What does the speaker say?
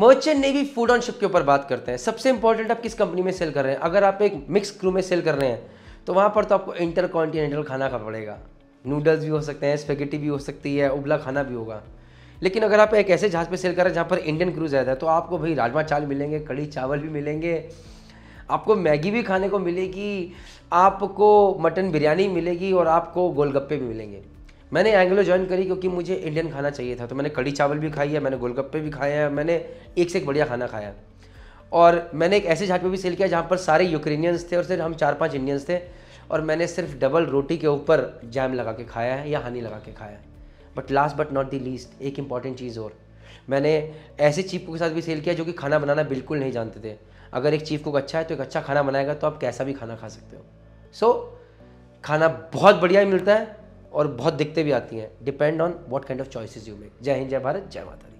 merchant navy food on ship के ऊपर बात करते हैं सबसे इंपॉर्टेंट आप किस कंपनी में सेल कर रहे हैं अगर आप एक मिक्स क्रू में सेल कर रहे हैं तो वहाँ पर तो आपको इंटर कॉन्टिनेंटल खाना खा पड़ेगा नूडल्स भी हो सकते हैं स्पेगेटी भी हो सकती है उबला खाना भी होगा लेकिन अगर आप एक ऐसे जहाज़ पे सेल कर रहे हैं जहाँ पर इंडियन क्रू ज़्यादा है तो आपको भाई राजमा चावल मिलेंगे कड़ी चावल भी मिलेंगे आपको मैगी भी खाने को मिलेगी आपको मटन बिरयानी मिलेगी और आपको गोलगप्पे भी मिलेंगे मैंने एंग्लो ज्वाइन करी क्योंकि मुझे इंडियन खाना चाहिए था तो मैंने कड़ी चावल भी खाई है मैंने गोलगप्पे भी खाए हैं मैंने एक से एक बढ़िया खाना खाया और मैंने एक ऐसे झाट पर भी सेल किया जहाँ पर सारे यूक्रेनियंस थे और सिर्फ हम चार पाँच इंडियंस थे और मैंने सिर्फ डबल रोटी के ऊपर जैम लगा के खाया है या हनी लगा के खाया है but last but not the least एक इंपॉर्टेंट चीज़ और मैंने ऐसे चीफ के साथ भी सेल किया जो कि खाना बनाना बिल्कुल नहीं जानते थे अगर एक चीफ कुक अच्छा है तो एक अच्छा खाना बनाएगा तो आप कैसा भी खाना खा सकते हो सो so, खाना बहुत बढ़िया मिलता है और बहुत दिक्कतें भी आती हैं depend on what kind of choices you make जय हिंद जय भारत जय माता दी